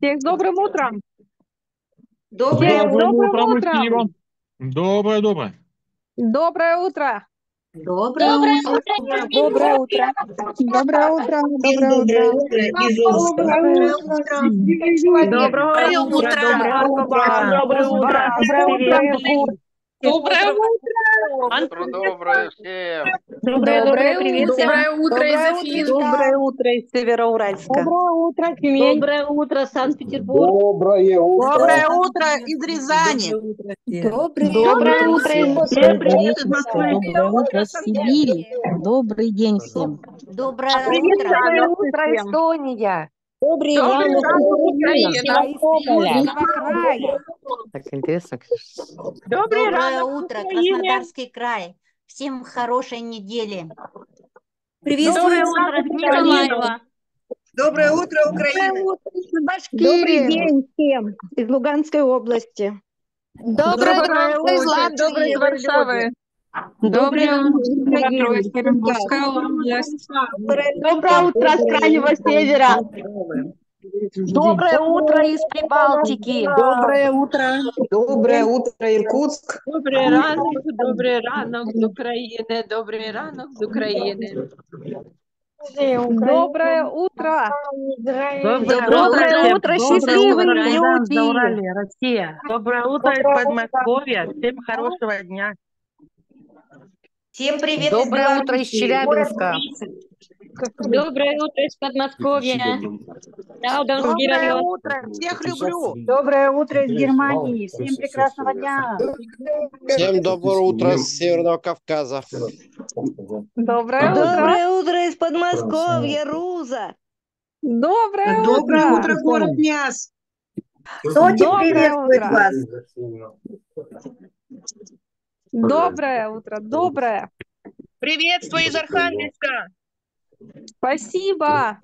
Всех с добрым утром. Доброе, доброе утро, утром. Доброе, доброе. Доброе утро. Доброе, доброе утро. утро. Доброе утро. Доброе утро. Доброе утро. Доброе утро. Доброе утро. Доброе утро. Доброе утро. Доброе утро. Доброе утро. Доброе утро! Утро доброе всем! Доброе, доброе, доброе утро из Афинска. Доброе утро из Североуральска. Доброе утро, Тюмень. Доброе утро, Санкт-Петербург. Доброе утро. Доброе утро из Рязани. Доброе, доброе утро из Москвы. Доброе утро из Сибири. Добрый день всем. Доброе утро. Доброе утро, Эстония. Добрый Иван, Украина. Так интересно. Доброе, Доброе утро, Краснодарский край. Всем хорошей недели. Приветствую Николаева. Доброе утро, Украина. Доброе утро, Добрый день всем из Луганской области. Доброе, Доброе утро из Латвии. Доброе из Варшавы. Доброе Доброе утро с Крайнего Севера. Доброе утро из Прибалтики. Доброе утро. Доброе утро, Иркутск. Добрий ранок, добрий ранок з України. Добрий ранок з України. Доброе утро. Доброе утро, счастливые люди. Россия. Доброе утро из Подмосковья. Всем хорошего дня. Всем привет Доброе из утро из Челябинска. Доброе утро из Подмосковья. Доброе район. утро, всех люблю. Доброе утро из Германии, всем прекрасного дня. Всем доброе утро с Северного Кавказа. Доброе, доброе утро. из Подмосковья, Руза. Доброе, утро! доброе утро. утро, город Мяс. Сочи приветствует вас. Доброе утро, доброе. Приветствую из Архангельска. Спасибо.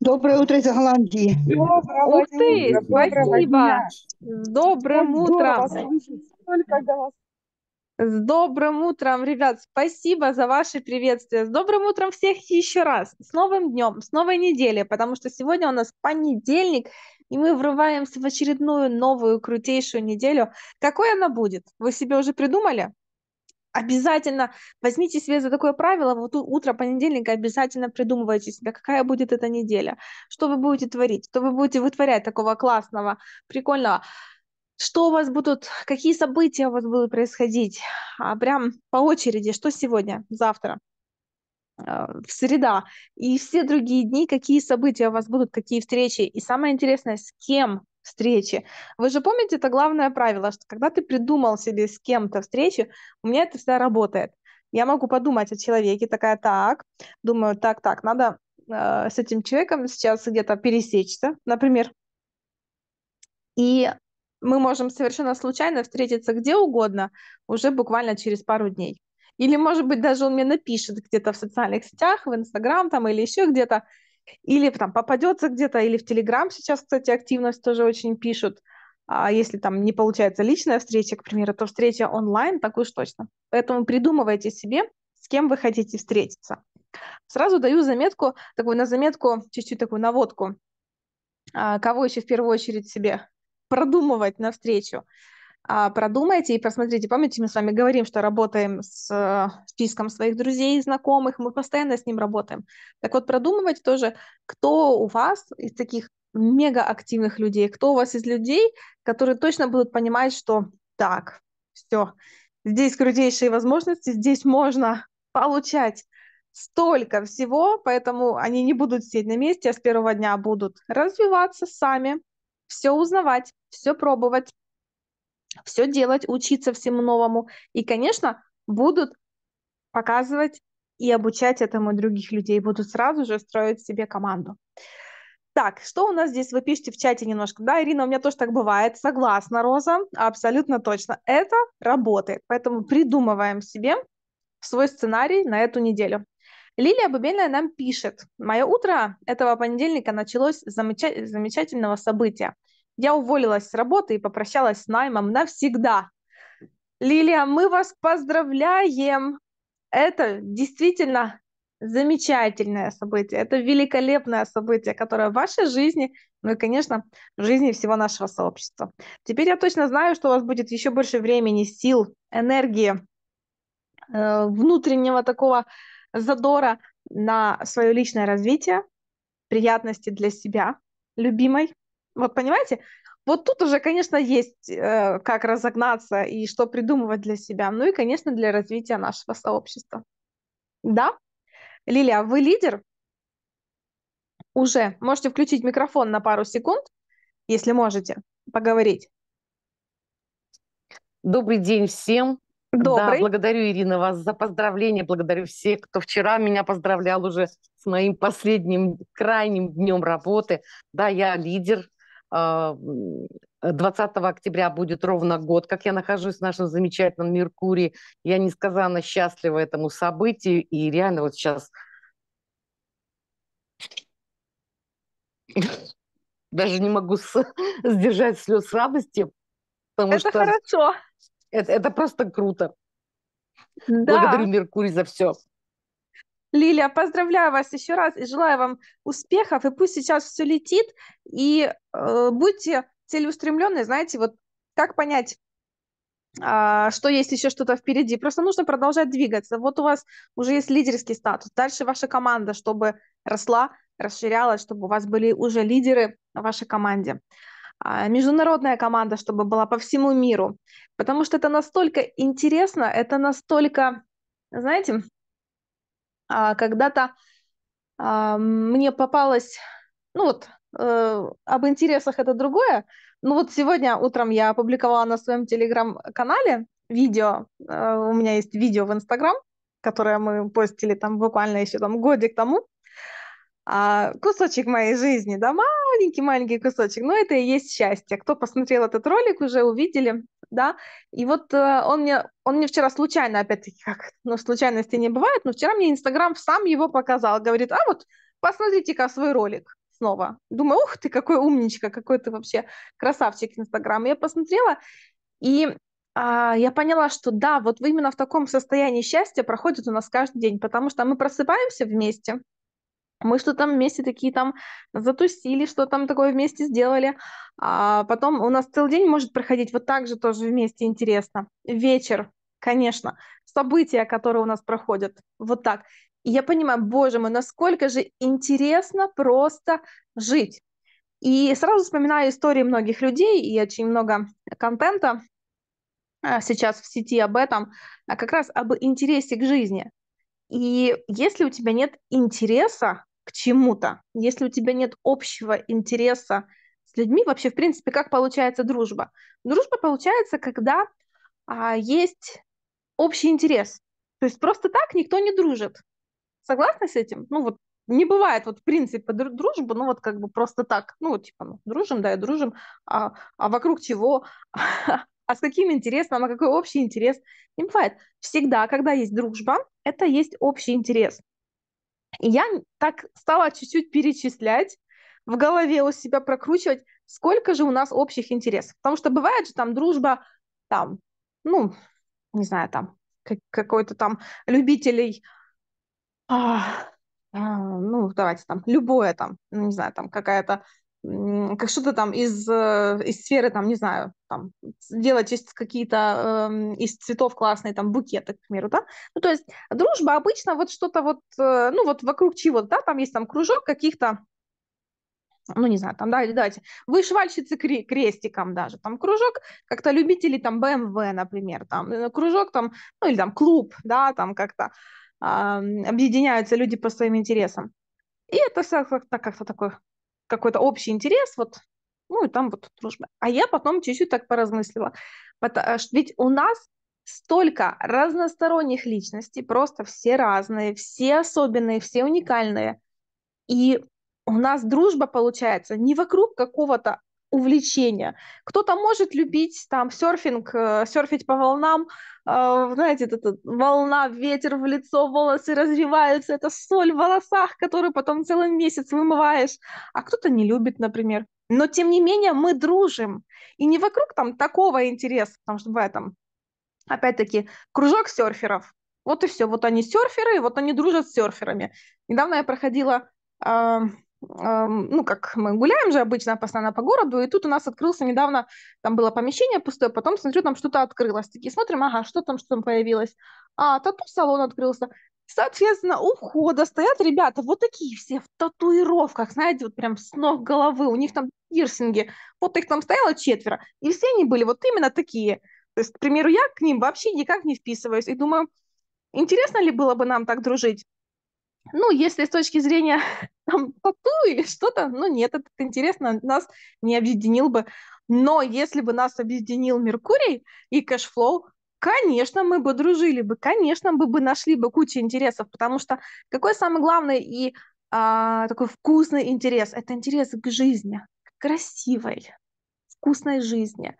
Доброе утро из Голландии. Доброе Ух ты, спасибо. С добрым утром. С добрым утром, ребят. Спасибо за ваши приветствия. С добрым утром всех еще раз. С новым днем, с новой неделей, потому что сегодня у нас понедельник, и мы врываемся в очередную новую крутейшую неделю. Какой она будет? Вы себе уже придумали? Обязательно возьмите себе за такое правило, вот утро понедельника обязательно придумывайте себе, какая будет эта неделя, что вы будете творить, что вы будете вытворять такого классного, прикольного что у вас будут, какие события у вас будут происходить, а прям по очереди, что сегодня, завтра, а, в среда и все другие дни, какие события у вас будут, какие встречи. И самое интересное, с кем встречи. Вы же помните, это главное правило, что когда ты придумал себе с кем-то встречу, у меня это всегда работает. Я могу подумать о человеке, такая, так, думаю, так, так, надо э, с этим человеком сейчас где-то пересечься, например. И мы можем совершенно случайно встретиться где угодно уже буквально через пару дней. Или, может быть, даже он мне напишет где-то в социальных сетях, в Инстаграм там или еще где-то, или там попадется где-то, или в Телеграм сейчас, кстати, активность тоже очень пишут. А если там не получается личная встреча, к примеру, то встреча онлайн, так уж точно. Поэтому придумывайте себе, с кем вы хотите встретиться. Сразу даю заметку, такую на заметку, чуть-чуть такую наводку, а, кого еще в первую очередь себе продумывать на встречу. А, продумайте и просмотрите. Помните, мы с вами говорим, что работаем с э, списком своих друзей и знакомых, мы постоянно с ним работаем. Так вот, продумывайте тоже, кто у вас из таких мегаактивных людей, кто у вас из людей, которые точно будут понимать, что так, все, здесь крутейшие возможности, здесь можно получать столько всего, поэтому они не будут сидеть на месте, а с первого дня будут развиваться сами, все узнавать, все пробовать, все делать, учиться всему новому. И, конечно, будут показывать и обучать этому других людей, будут сразу же строить себе команду. Так, что у нас здесь? Вы пишите в чате немножко. Да, Ирина, у меня тоже так бывает. Согласна, Роза, абсолютно точно. Это работает, поэтому придумываем себе свой сценарий на эту неделю. Лилия Бубельная нам пишет. «Мое утро этого понедельника началось с замеча- замечательного события – я уволилась с работы и попрощалась с наймом навсегда. Лилия, мы вас поздравляем! Это действительно замечательное событие, это великолепное событие, которое в вашей жизни, ну и, конечно, в жизни всего нашего сообщества. Теперь я точно знаю, что у вас будет еще больше времени, сил, энергии, э, внутреннего такого задора на свое личное развитие, приятности для себя, любимой, вот понимаете, вот тут уже, конечно, есть э, как разогнаться и что придумывать для себя, ну и, конечно, для развития нашего сообщества. Да? Лилия, вы лидер? Уже. Можете включить микрофон на пару секунд, если можете, поговорить. Добрый день всем. Добрый. Да, благодарю, Ирина, вас за поздравления. Благодарю всех, кто вчера меня поздравлял уже с моим последним крайним днем работы. Да, я лидер 20 а, октября будет ровно год, как я нахожусь в нашем замечательном Меркурии. Я несказанно счастлива этому событию. И реально вот сейчас... Даже не могу с... сдержать слез радости, потому это что... хорошо. Это, это просто круто. Да. Благодарю Меркурий за все. Лилия, поздравляю вас еще раз и желаю вам успехов. И пусть сейчас все летит, и э, будьте целеустремленные, знаете, вот как понять, э, что есть еще что-то впереди. Просто нужно продолжать двигаться. Вот у вас уже есть лидерский статус. Дальше ваша команда, чтобы росла, расширялась, чтобы у вас были уже лидеры в вашей команде а, международная команда, чтобы была по всему миру, потому что это настолько интересно, это настолько, знаете, а, когда-то а, мне попалось, ну вот, э, об интересах это другое, ну вот сегодня утром я опубликовала на своем телеграм-канале видео, э, у меня есть видео в Инстаграм, которое мы постили там буквально еще там годик тому, а, кусочек моей жизни, да, маленький-маленький кусочек, но это и есть счастье. Кто посмотрел этот ролик, уже увидели, да, и вот э, он мне, он мне вчера случайно, опять-таки, как, ну, случайности не бывает, но вчера мне Инстаграм сам его показал, говорит, а вот посмотрите-ка свой ролик снова. Думаю, ух ты, какой умничка, какой ты вообще красавчик Инстаграм. Я посмотрела, и а, я поняла, что да, вот именно в таком состоянии счастья проходит у нас каждый день, потому что мы просыпаемся вместе, мы что там вместе такие там затусили, что там такое вместе сделали. А потом у нас целый день может проходить вот так же тоже вместе интересно. Вечер, конечно. События, которые у нас проходят, вот так. И я понимаю, боже мой, насколько же интересно просто жить. И сразу вспоминаю истории многих людей и очень много контента а, сейчас в сети об этом, а как раз об интересе к жизни. И если у тебя нет интереса к чему-то, если у тебя нет общего интереса с людьми, вообще, в принципе, как получается дружба? Дружба получается, когда а, есть общий интерес. То есть просто так никто не дружит. Согласны с этим? Ну вот не бывает вот в принципе дружбы, ну вот как бы просто так, ну вот типа ну, дружим, да, и дружим, а, а вокруг чего, а с каким интересом, а какой общий интерес, не бывает. Всегда, когда есть дружба, это есть общий интерес. И я так стала чуть-чуть перечислять, в голове у себя прокручивать, сколько же у нас общих интересов. Потому что бывает же там дружба, там, ну, не знаю, там, какой-то там любителей, а, а, ну, давайте там, любое там, ну, не знаю, там какая-то как что-то там из, э, из сферы, там, не знаю, там, делать из какие-то э, из цветов классные там букеты, к примеру, да. Ну, то есть дружба обычно вот что-то вот, э, ну, вот вокруг чего да, там есть там кружок каких-то ну, не знаю, там, да, или давайте, вышивальщицы крестиком даже, там, кружок как-то любителей, там, БМВ, эм например, там, э, кружок, там, ну, или там клуб, да, там как-то э, объединяются люди по своим интересам. И это все как-то, как какой-то общий интерес, вот, ну и там вот дружба. А я потом чуть-чуть так поразмыслила. Потому, что а, ведь у нас столько разносторонних личностей, просто все разные, все особенные, все уникальные. И у нас дружба получается не вокруг какого-то увлечения. Кто-то может любить там серфинг, э, серфить по волнам, э, знаете, это, это волна, ветер в лицо, волосы развиваются, это соль в волосах, которую потом целый месяц вымываешь, а кто-то не любит, например. Но, тем не менее, мы дружим. И не вокруг там такого интереса, потому что в этом опять-таки, кружок серферов. Вот и все. Вот они серферы, вот они дружат с серферами. Недавно я проходила ну, как мы гуляем же обычно постоянно по городу, и тут у нас открылся недавно, там было помещение пустое, потом смотрю, там что-то открылось. Такие смотрим, ага, что там, что там появилось? А, тату-салон открылся. Соответственно, у входа стоят ребята вот такие все в татуировках, знаете, вот прям с ног головы, у них там пирсинги. Вот их там стояло четверо, и все они были вот именно такие. То есть, к примеру, я к ним вообще никак не вписываюсь и думаю, интересно ли было бы нам так дружить? Ну, если с точки зрения там, тату или что-то, ну нет, это интересно, нас не объединил бы. Но если бы нас объединил Меркурий и кэшфлоу, конечно, мы бы дружили бы, конечно, мы бы нашли бы кучу интересов, потому что какой самый главный и а, такой вкусный интерес? Это интерес к жизни, к красивой, вкусной жизни,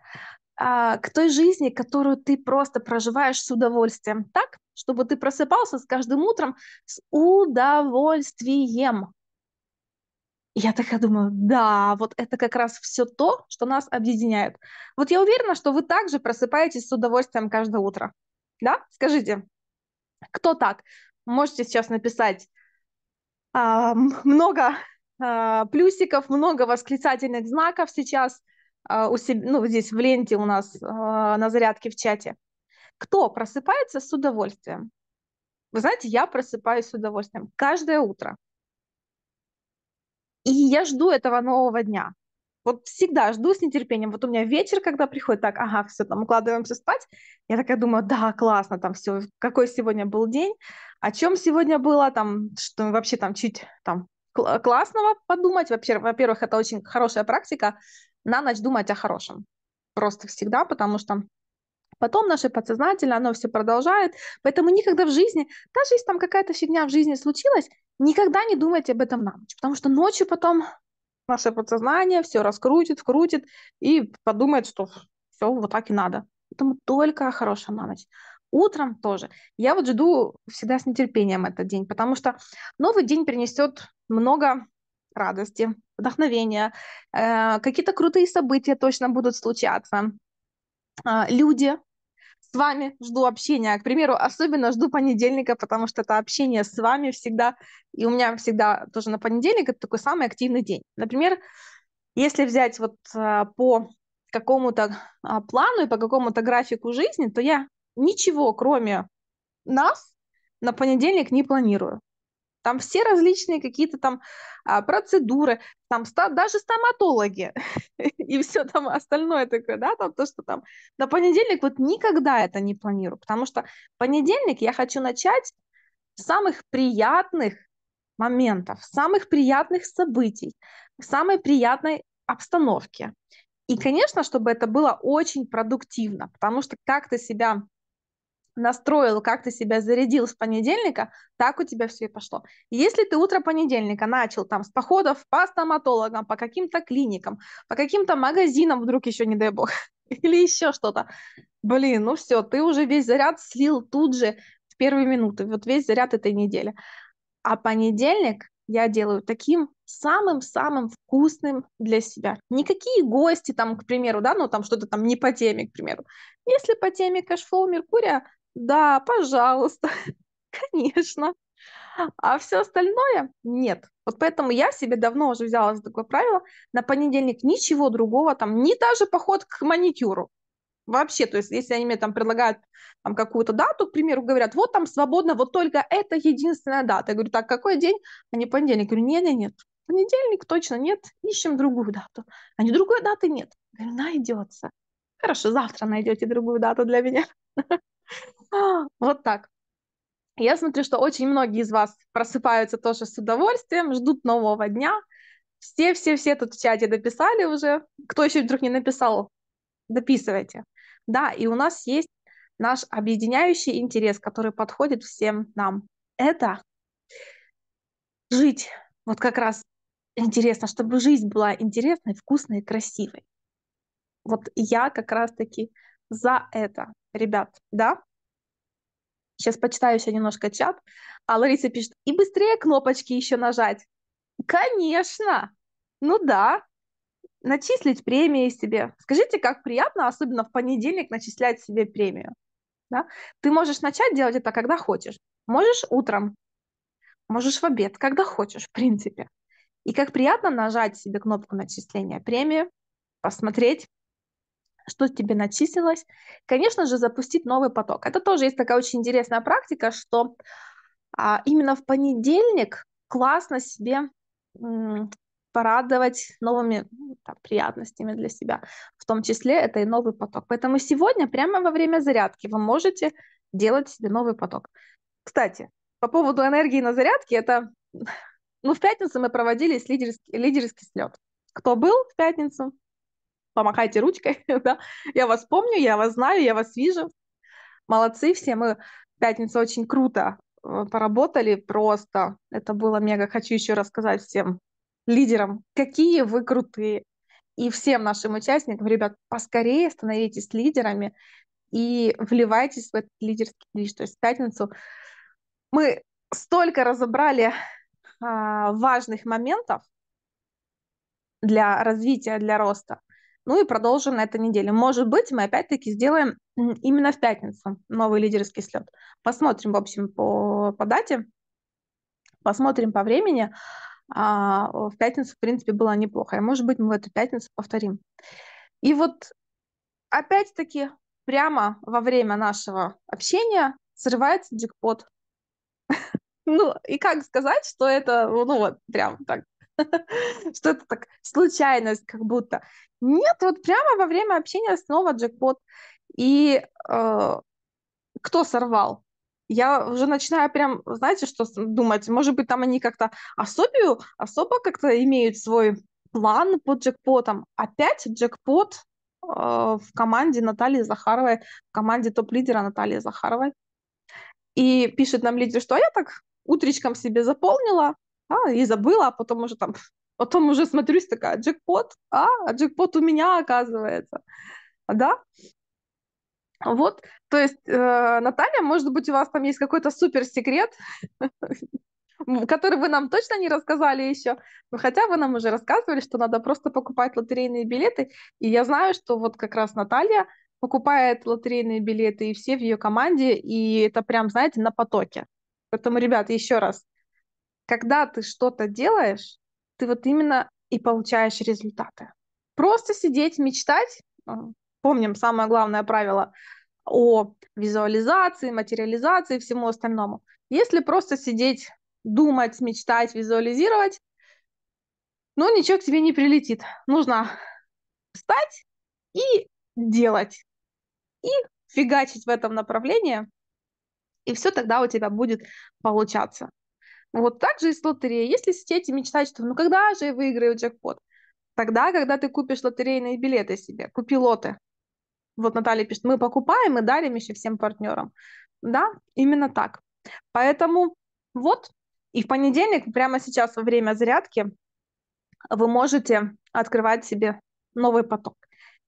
а, к той жизни, которую ты просто проживаешь с удовольствием. Так? чтобы ты просыпался с каждым утром с удовольствием. я такая думаю, да, вот это как раз все то, что нас объединяет. Вот я уверена, что вы также просыпаетесь с удовольствием каждое утро. Да? Скажите, кто так? Можете сейчас написать а, много а, плюсиков, много восклицательных знаков сейчас а, у себя, ну, здесь в ленте у нас а, на зарядке в чате. Кто просыпается с удовольствием? Вы знаете, я просыпаюсь с удовольствием каждое утро. И я жду этого нового дня. Вот всегда жду с нетерпением. Вот у меня вечер, когда приходит, так, ага, все, там, укладываемся спать. Я такая думаю, да, классно, там все, какой сегодня был день, о чем сегодня было, там, что вообще там чуть там классного подумать. Вообще, во-первых, это очень хорошая практика на ночь думать о хорошем. Просто всегда, потому что Потом наше подсознательно, оно все продолжает. Поэтому никогда в жизни, даже если там какая-то фигня в жизни случилась, никогда не думайте об этом на ночь. Потому что ночью потом наше подсознание все раскрутит, вкрутит и подумает, что все вот так и надо. Поэтому только хорошая на ночь. Утром тоже. Я вот жду всегда с нетерпением этот день, потому что новый день принесет много радости, вдохновения, э, какие-то крутые события точно будут случаться. Э, люди с вами жду общения. А, к примеру, особенно жду понедельника, потому что это общение с вами всегда, и у меня всегда тоже на понедельник это такой самый активный день. Например, если взять вот а, по какому-то а, плану и по какому-то графику жизни, то я ничего, кроме нас, на понедельник не планирую. Там все различные какие-то там а, процедуры, там ста- даже стоматологи и все там остальное такое, да, там то, что там на понедельник вот никогда это не планирую, потому что понедельник я хочу начать с самых приятных моментов, самых приятных событий, самой приятной обстановки. И, конечно, чтобы это было очень продуктивно, потому что как ты себя настроил, как ты себя зарядил с понедельника, так у тебя все и пошло. Если ты утро понедельника начал там с походов по стоматологам, по каким-то клиникам, по каким-то магазинам, вдруг еще не дай бог, или еще что-то, блин, ну все, ты уже весь заряд слил тут же в первые минуты, вот весь заряд этой недели. А понедельник я делаю таким самым-самым вкусным для себя. Никакие гости там, к примеру, да, ну там что-то там не по теме, к примеру. Если по теме кэшфлоу Меркурия, да, пожалуйста, конечно. А все остальное нет. Вот поэтому я себе давно уже взяла за такое правило. На понедельник ничего другого там, ни даже поход к маникюру. Вообще, то есть если они мне там предлагают там, какую-то дату, к примеру, говорят, вот там свободно, вот только это единственная дата. Я говорю, так, какой день? Они понедельник. Я говорю, нет, нет, нет. Понедельник точно нет, ищем другую дату. Они другой даты нет. Я говорю, найдется. Хорошо, завтра найдете другую дату для меня. Вот так. Я смотрю, что очень многие из вас просыпаются тоже с удовольствием, ждут нового дня. Все-все-все тут в чате дописали уже. Кто еще вдруг не написал, дописывайте. Да, и у нас есть наш объединяющий интерес, который подходит всем нам. Это жить. Вот как раз интересно, чтобы жизнь была интересной, вкусной, красивой. Вот я как раз-таки за это, ребят, да? Сейчас почитаю еще немножко чат. А Лариса пишет, и быстрее кнопочки еще нажать. Конечно! Ну да, начислить премии себе. Скажите, как приятно, особенно в понедельник, начислять себе премию. Да? Ты можешь начать делать это, когда хочешь. Можешь утром, можешь в обед, когда хочешь, в принципе. И как приятно нажать себе кнопку начисления премии, посмотреть, что тебе начислилось, конечно же, запустить новый поток. Это тоже есть такая очень интересная практика, что а, именно в понедельник классно себе порадовать новыми ну, там, приятностями для себя, в том числе это и новый поток. Поэтому сегодня, прямо во время зарядки, вы можете делать себе новый поток. Кстати, по поводу энергии на зарядке, это... Ну, в пятницу мы проводили лидерский, лидерский слет. Кто был в пятницу, помахайте ручкой, да, я вас помню, я вас знаю, я вас вижу. Молодцы все, мы в пятницу очень круто э, поработали просто. Это было мега. Хочу еще рассказать всем лидерам, какие вы крутые. И всем нашим участникам, ребят, поскорее становитесь лидерами и вливайтесь в этот лидерский движ. То есть в пятницу мы столько разобрали а, важных моментов для развития, для роста – ну и продолжим на этой неделе. Может быть, мы опять-таки сделаем именно в пятницу новый лидерский слет. Посмотрим, в общем, по, по дате, посмотрим по времени. А, в пятницу, в принципе, было неплохо. И, может быть, мы в эту пятницу повторим. И вот опять-таки прямо во время нашего общения срывается джекпот. Ну, и как сказать, что это, ну вот, прям так Что-то так, случайность как будто. Нет, вот прямо во время общения снова джекпот. И э, кто сорвал? Я уже начинаю прям, знаете, что думать? Может быть, там они как-то особию, особо как-то имеют свой план по джекпотам. Опять джекпот э, в команде Натальи Захаровой, в команде топ-лидера Натальи Захаровой. И пишет нам лидер, что а я так утречком себе заполнила, а, и забыла, а потом уже там, потом уже смотрюсь такая, джекпот, а, а джекпот у меня оказывается, а, да? Вот, то есть, э, Наталья, может быть, у вас там есть какой-то супер секрет, который вы нам точно не рассказали еще, хотя вы нам уже рассказывали, что надо просто покупать лотерейные билеты, и я знаю, что вот как раз Наталья покупает лотерейные билеты, и все в ее команде, и это прям, знаете, на потоке. Поэтому, ребят, еще раз, когда ты что-то делаешь, ты вот именно и получаешь результаты. Просто сидеть, мечтать, помним самое главное правило о визуализации, материализации и всему остальному. Если просто сидеть, думать, мечтать, визуализировать, ну, ничего к тебе не прилетит. Нужно встать и делать. И фигачить в этом направлении, и все тогда у тебя будет получаться. Вот так же и с лотереей. Если сидеть и мечтать, что ну когда же я выиграю джекпот? Тогда, когда ты купишь лотерейные билеты себе, купи лоты. Вот Наталья пишет, мы покупаем и дарим еще всем партнерам. Да, именно так. Поэтому вот, и в понедельник, прямо сейчас во время зарядки, вы можете открывать себе новый поток.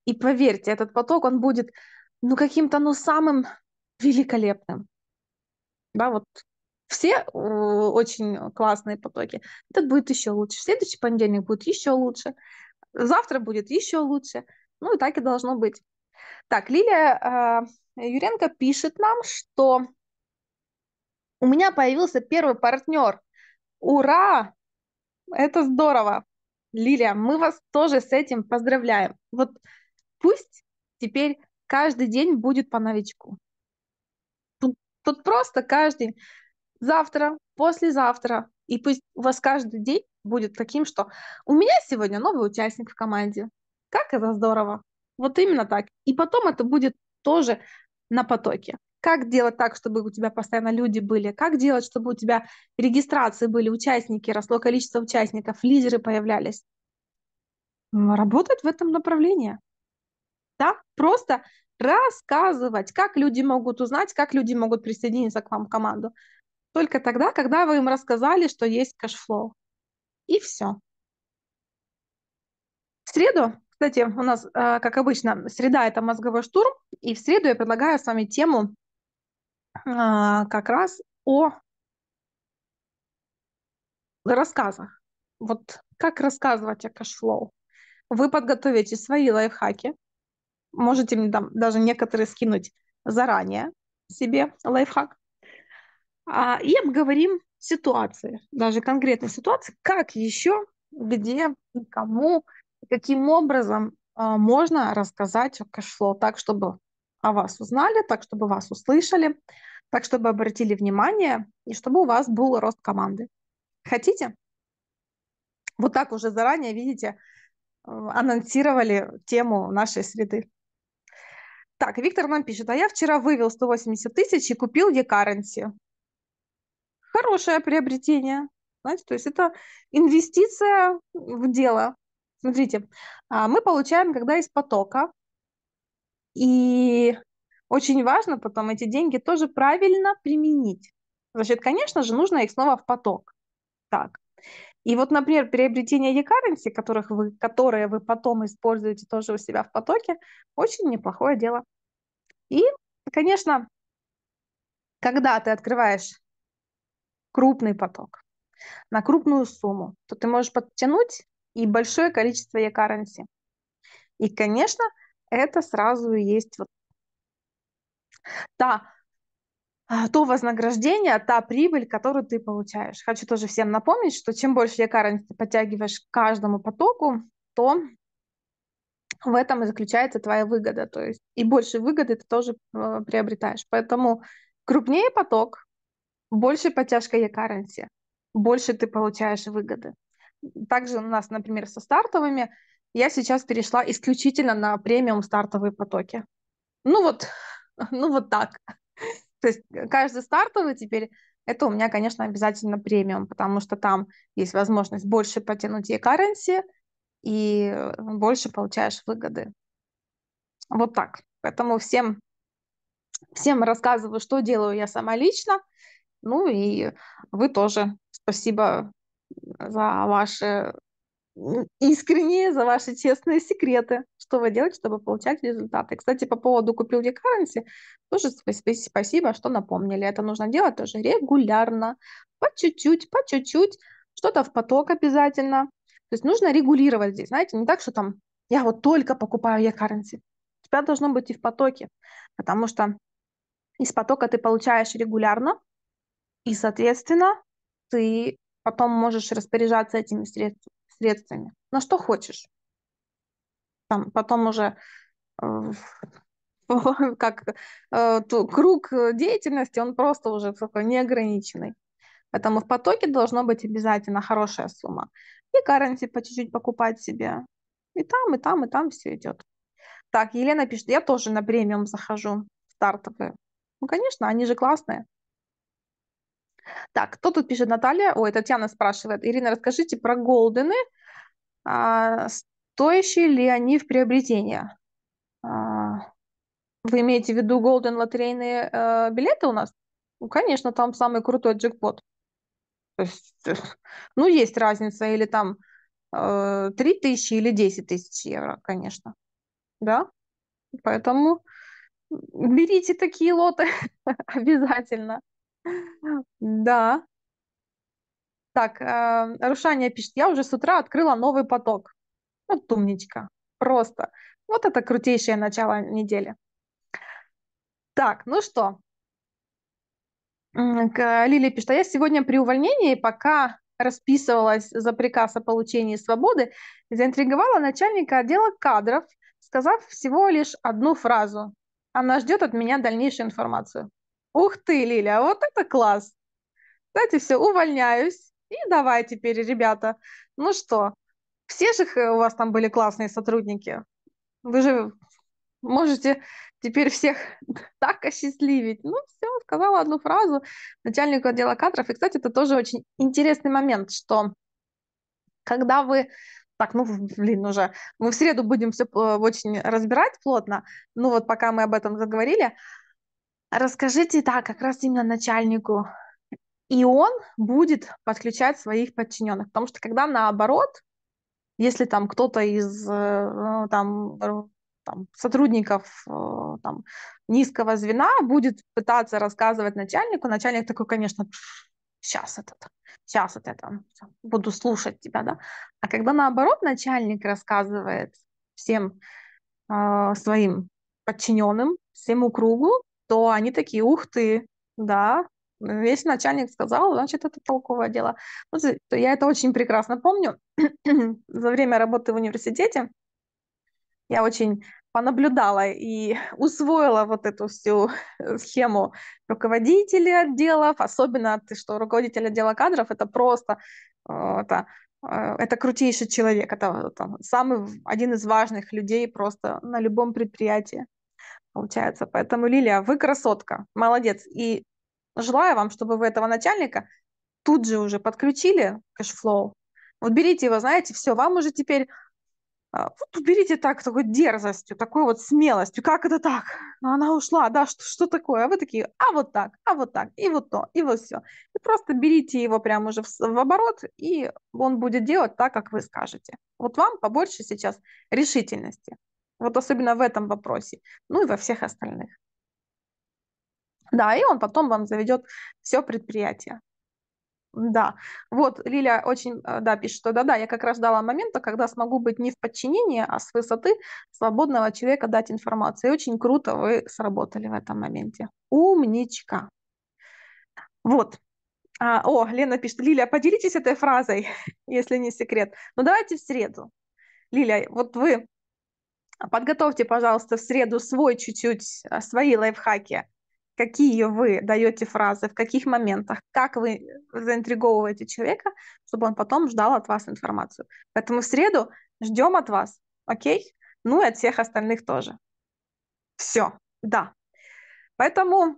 И поверьте, этот поток, он будет, ну, каким-то, ну, самым великолепным. Да, вот все э, очень классные потоки, этот будет еще лучше. следующий понедельник будет еще лучше. Завтра будет еще лучше. Ну и так и должно быть. Так, Лилия э, Юренко пишет нам, что у меня появился первый партнер. Ура! Это здорово. Лилия, мы вас тоже с этим поздравляем. Вот пусть теперь каждый день будет по новичку. Тут, тут просто каждый завтра, послезавтра. И пусть у вас каждый день будет таким, что у меня сегодня новый участник в команде. Как это здорово. Вот именно так. И потом это будет тоже на потоке. Как делать так, чтобы у тебя постоянно люди были? Как делать, чтобы у тебя регистрации были, участники, росло количество участников, лидеры появлялись? Работать в этом направлении. Да, просто рассказывать, как люди могут узнать, как люди могут присоединиться к вам в команду. Только тогда, когда вы им рассказали, что есть кэшфлоу. И все. В среду, кстати, у нас, э, как обычно, среда – это мозговой штурм, и в среду я предлагаю с вами тему э, как раз о рассказах. Вот как рассказывать о кэшфлоу. Вы подготовите свои лайфхаки, можете мне там даже некоторые скинуть заранее себе лайфхак. А, и обговорим ситуации, даже конкретные ситуации, как еще, где, кому, каким образом а, можно рассказать о кэшфлоу так, чтобы о вас узнали, так, чтобы вас услышали, так, чтобы обратили внимание и чтобы у вас был рост команды. Хотите? Вот так уже заранее, видите, а, анонсировали тему нашей среды. Так, Виктор нам пишет, а я вчера вывел 180 тысяч и купил e-currency хорошее приобретение. Знаете, то есть это инвестиция в дело. Смотрите, а, мы получаем, когда из потока, и очень важно потом эти деньги тоже правильно применить. Значит, конечно же, нужно их снова в поток. Так. И вот, например, приобретение e-currency, которых вы, которые вы потом используете тоже у себя в потоке, очень неплохое дело. И, конечно, когда ты открываешь крупный поток на крупную сумму, то ты можешь подтянуть и большое количество e-currency. И, конечно, это сразу и есть вот та, а, то вознаграждение, та прибыль, которую ты получаешь. Хочу тоже всем напомнить, что чем больше e-currency ты подтягиваешь к каждому потоку, то в этом и заключается твоя выгода. То есть и больше выгоды ты тоже э, приобретаешь. Поэтому крупнее поток, больше подтяжка e-currency, больше ты получаешь выгоды. Также у нас, например, со стартовыми я сейчас перешла исключительно на премиум стартовые потоки. Ну вот, ну вот так. То есть э, каждый стартовый теперь это у меня, конечно, обязательно премиум, потому что там есть возможность больше потянуть e-currency и э, больше получаешь выгоды. Вот так. Поэтому всем, всем рассказываю, что делаю я сама лично, ну и вы тоже спасибо э, за ваши искренние, за ваши честные секреты, что вы делаете, чтобы получать результаты. Кстати, по поводу купил ли currency, тоже спасибо, что напомнили. Это нужно делать тоже регулярно, по чуть-чуть, по чуть-чуть, что-то в поток обязательно. То есть нужно регулировать здесь, знаете, не так, что там я вот только покупаю e-currency. У тебя должно быть и в потоке, потому что из потока ты получаешь регулярно, и, соответственно, ты потом можешь распоряжаться этими средств, средствами на что хочешь. Там, потом уже э, как э, круг деятельности, он просто уже такой неограниченный. Поэтому в потоке должно быть обязательно хорошая сумма. И гарантии по чуть-чуть покупать себе. И там, и там, и там все идет. Так, Елена пишет, я тоже на премиум захожу, стартовые. Ну, конечно, они же классные. Так, кто тут пишет Наталья? Ой, Татьяна спрашивает. Ирина, расскажите про голдены. А, стоящие ли они в приобретении? А, вы имеете в виду голден лотерейные а, билеты у нас? Ну, конечно, там самый крутой джекпот. Э, ну, есть разница, или там э, 3 тысячи, или 10 тысяч евро, конечно. Да? Поэтому берите такие лоты обязательно. Да. Так, э, Рушания пишет, я уже с утра открыла новый поток. Вот умничка. Просто. Вот это крутейшее начало недели. Так, ну что. Лилия пишет, а я сегодня при увольнении, пока расписывалась за приказ о получении свободы, заинтриговала начальника отдела кадров, сказав всего лишь одну фразу. Она ждет от меня дальнейшую информацию. Ух ты, Лиля, а вот это класс! Кстати, все, увольняюсь. И давай теперь, ребята. Ну что, все же э, у вас там были классные сотрудники. Вы же можете теперь всех так осчастливить. Ну, все, сказала одну фразу начальнику отдела кадров. И, кстати, это тоже очень интересный момент, что когда вы так, ну, блин, уже. Мы в среду будем все э, очень разбирать плотно. Ну, вот пока мы об этом заговорили расскажите, да, как раз именно начальнику. И он будет подключать своих подчиненных, потому что когда наоборот, если там кто-то из э, э, там, э, там, сотрудников там, низкого звена будет пытаться рассказывать начальнику, начальник такой, конечно, сейчас этот, сейчас вот это, буду слушать тебя, да. А когда наоборот начальник рассказывает всем э, своим подчиненным, всему кругу, то они такие, ух ты, да, если начальник сказал, значит, это толковое дело. Я это очень прекрасно помню. За время работы в университете я очень понаблюдала и усвоила вот эту всю э, схему руководителей отделов, особенно ты что, руководитель отдела кадров, это просто э, это, э, это крутейший человек, это, это самый один из важных людей просто на любом предприятии получается. Поэтому, Лилия, вы красотка, молодец. И желаю вам, чтобы вы этого начальника тут же уже подключили кэшфлоу. Вот берите его, знаете, все, вам уже теперь а, вот берите так, такой дерзостью, такой вот смелостью. Как это так? Ну, она ушла, да, что, что такое? А вы такие, а вот так, а вот так, и вот то, и вот все. И просто берите его прямо уже в, в оборот, и он будет делать так, как вы скажете. Вот вам побольше сейчас решительности. Вот особенно в этом вопросе. Ну и во всех остальных. Да, и он потом вам заведет все предприятие. Да, вот Лилия очень, э, да, пишет, что да-да, я как раз ждала момента, когда смогу быть не в подчинении, а с высоты свободного человека дать информацию. И очень круто вы сработали в этом моменте. Умничка. Вот. А, о, Лена пишет, Лилия, поделитесь этой фразой, если не секрет. Ну давайте в среду. Лилия, вот вы Подготовьте, пожалуйста, в среду свой чуть-чуть, а, свои лайфхаки. Какие вы даете фразы, в каких моментах, как вы э, заинтриговываете человека, чтобы он потом ждал от вас информацию. Поэтому в среду ждем от вас, окей? Ну и от всех остальных тоже. Все, да. Поэтому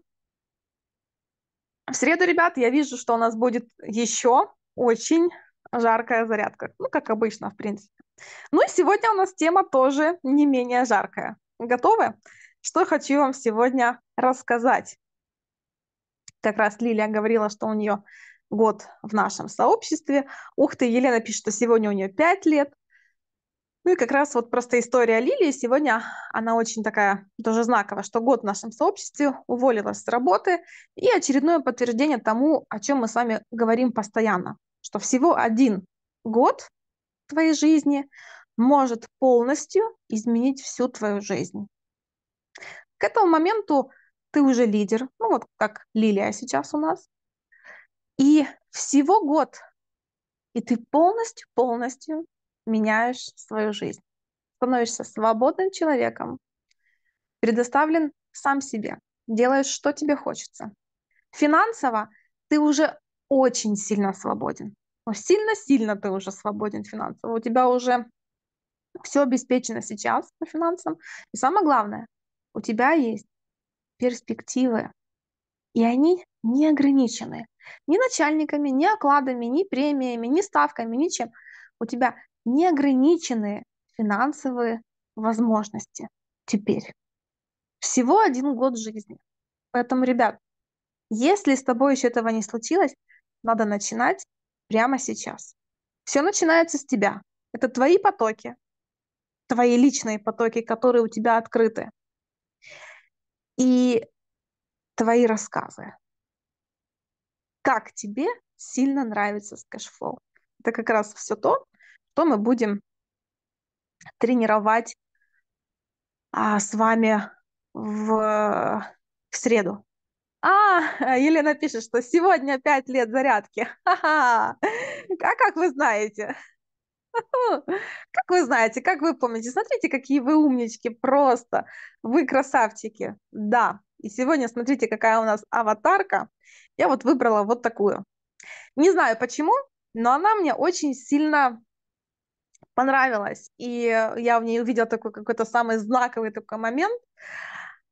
в среду, ребят, я вижу, что у нас будет еще очень жаркая зарядка. Ну, как обычно, в принципе. Ну и сегодня у нас тема тоже не менее жаркая. Готовы? Что хочу вам сегодня рассказать? Как раз Лилия говорила, что у нее год в нашем сообществе. Ух ты, Елена пишет, что сегодня у нее пять лет. Ну и как раз вот просто история Лилии. Сегодня она очень такая тоже знаковая, что год в нашем сообществе уволилась с работы. И очередное подтверждение тому, о чем мы с вами говорим постоянно, что всего один год твоей жизни может полностью изменить всю твою жизнь. К этому моменту ты уже лидер, ну вот как Лилия сейчас у нас. И всего год, и ты полностью-полностью меняешь свою жизнь. Становишься свободным человеком, предоставлен сам себе, делаешь, что тебе хочется. Финансово ты уже очень сильно свободен сильно-сильно ты уже свободен финансово, у тебя уже все обеспечено сейчас по финансам. И самое главное, у тебя есть перспективы, и они не ограничены ни начальниками, ни окладами, ни премиями, ни ставками, ничем. У тебя неограниченные финансовые возможности теперь. Всего один год жизни. Поэтому, ребят, если с тобой еще этого не случилось, надо начинать прямо сейчас. Все начинается с тебя. Это твои потоки, твои личные потоки, которые у тебя открыты. И твои рассказы. Как тебе сильно нравится с кэшфлоу? Это как раз все то, что мы будем тренировать а, с вами в, в среду. А, Елена пишет, что сегодня пять лет зарядки. Ха-ха. А как вы знаете? Как вы знаете, как вы помните? Смотрите, какие вы умнички, просто. Вы красавчики. Да. И сегодня смотрите, какая у нас аватарка. Я вот выбрала вот такую. Не знаю почему, но она мне очень сильно понравилась. И я в ней увидела такой какой-то самый знаковый такой момент.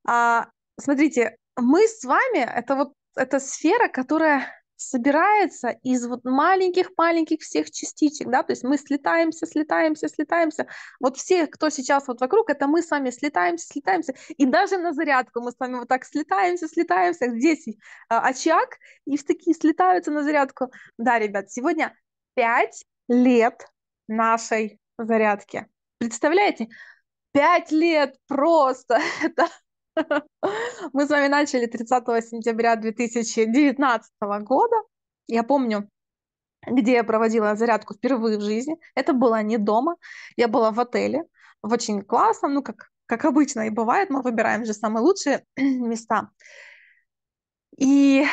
А, смотрите, мы с вами, это вот эта сфера, которая собирается из вот маленьких-маленьких всех частичек, да, то есть мы слетаемся, слетаемся, слетаемся. Вот все, кто сейчас вот вокруг, это мы с вами слетаемся, слетаемся. И даже на зарядку мы с вами вот так слетаемся, слетаемся. Здесь а, очаг, и в такие слетаются на зарядку. Да, ребят, сегодня 5 лет нашей зарядки. Представляете? Пять лет просто. Это мы с вами начали 30 сентября 2019 года. Я помню, где я проводила зарядку впервые в жизни. Это было не дома, я была в отеле, в очень классном, ну, как, как обычно и бывает, мы выбираем же самые лучшие места. И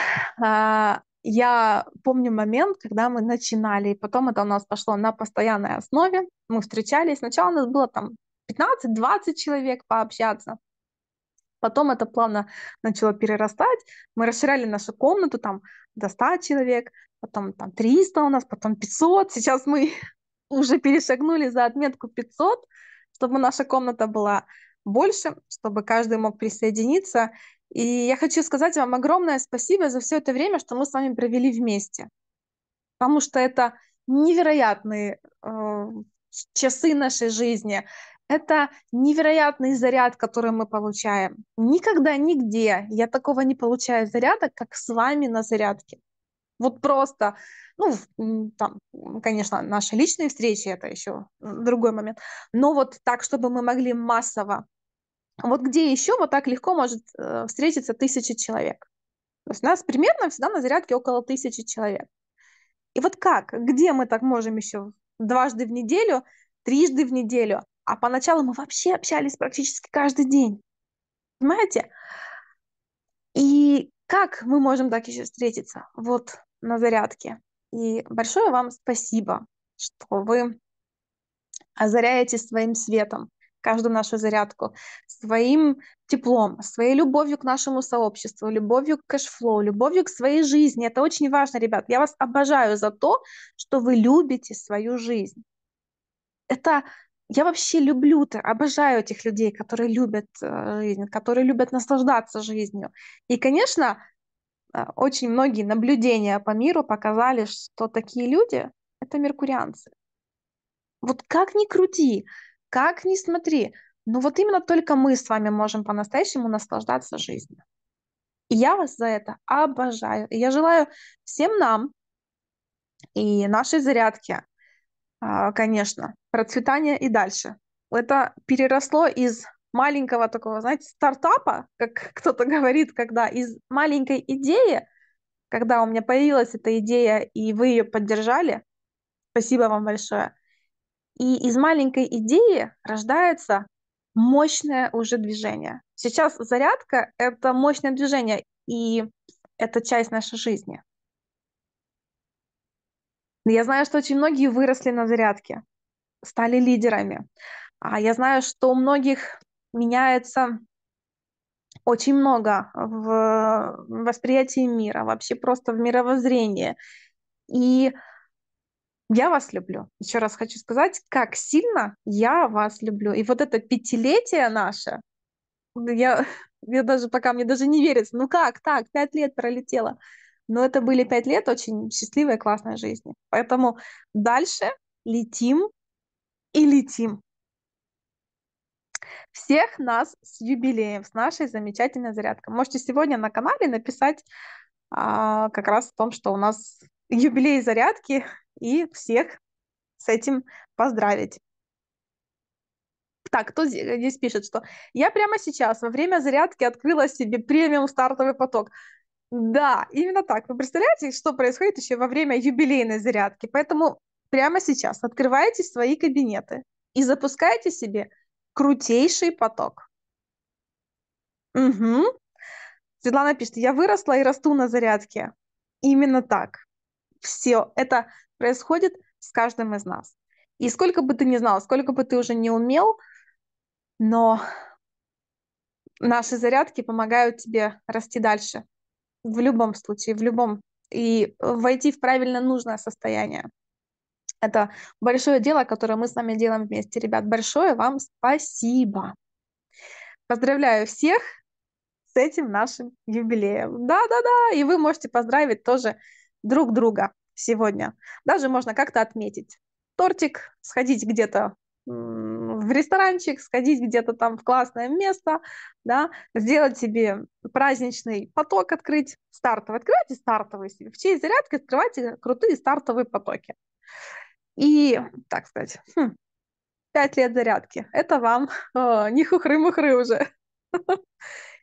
э, я помню момент, когда мы начинали, и потом это у нас пошло на постоянной основе. Мы встречались, сначала у нас было там 15-20 человек пообщаться, Потом это плавно начало перерастать. Мы расширяли нашу комнату там до 100 человек, потом там 300 у нас, потом 500. Сейчас мы уже перешагнули за отметку 500, чтобы наша комната была больше, чтобы каждый мог присоединиться. И я хочу сказать вам огромное спасибо за все это время, что мы с вами провели вместе. Потому что это невероятные э, часы нашей жизни. Это невероятный заряд, который мы получаем. Никогда, нигде я такого не получаю заряда, как с вами на зарядке. Вот просто, ну, там, конечно, наши личные встречи, это еще другой момент. Но вот так, чтобы мы могли массово. Вот где еще вот так легко может э, встретиться тысяча человек? То есть у нас примерно всегда на зарядке около тысячи человек. И вот как, где мы так можем еще дважды в неделю, трижды в неделю а поначалу мы вообще общались практически каждый день. Понимаете? И как мы можем так еще встретиться? Вот на зарядке. И большое вам спасибо, что вы озаряете своим светом каждую нашу зарядку, своим теплом, своей любовью к нашему сообществу, любовью к кэшфлоу, любовью к своей жизни. Это очень важно, ребят. Я вас обожаю за то, что вы любите свою жизнь. Это я вообще люблю, обожаю этих людей, которые любят э, жизнь, которые любят наслаждаться жизнью. И, конечно, э, очень многие наблюдения по миру показали, что такие люди — это меркурианцы. Вот как ни крути, как ни смотри, но вот именно только мы с вами можем по-настоящему наслаждаться жизнью. И я вас за это обожаю. И я желаю всем нам и нашей зарядке а, конечно, процветание и дальше. Это переросло из маленького такого, знаете, стартапа, как кто-то говорит, когда из маленькой идеи, когда у меня появилась эта идея, и вы ее поддержали, спасибо вам большое, и из маленькой идеи рождается мощное уже движение. Сейчас зарядка — это мощное движение, и это часть нашей жизни я знаю, что очень многие выросли на зарядке, стали лидерами. А я знаю, что у многих меняется очень много в восприятии мира, вообще просто в мировоззрении. И я вас люблю. Еще раз хочу сказать, как сильно я вас люблю. И вот это пятилетие наше, я, я даже пока мне даже не верится. Ну как так? Пять лет пролетело. Но это были пять лет очень счастливой, классной жизни. Поэтому дальше летим и летим. Всех нас с юбилеем, с нашей замечательной зарядкой. Можете сегодня на канале написать а, как раз о том, что у нас юбилей зарядки, и всех с этим поздравить. Так, кто здесь э, пишет, что я прямо сейчас во время зарядки открыла себе премиум стартовый поток. Да, именно так. Вы представляете, что происходит еще во время юбилейной зарядки? Поэтому прямо сейчас открываете свои кабинеты и запускаете себе крутейший поток. Угу. Светлана пишет, я выросла и расту на зарядке. Именно так. Все это происходит с каждым из нас. И сколько бы ты ни знал, сколько бы ты уже не умел, но наши зарядки помогают тебе расти дальше, в любом случае, в любом. И войти в правильно нужное состояние. Это большое дело, которое мы с вами делаем вместе. Ребят, большое вам спасибо. Поздравляю всех с этим нашим юбилеем. Да-да-да, и вы можете поздравить тоже друг друга сегодня. Даже можно как-то отметить. Тортик, сходить где-то в ресторанчик, сходить где-то там в классное место, да, сделать себе праздничный поток, открыть стартовый. Открывайте стартовый себе. В честь зарядки открывайте э, крутые стартовые потоки. И, так сказать, хм, 5 лет зарядки. Это вам э, не хухры-мухры уже.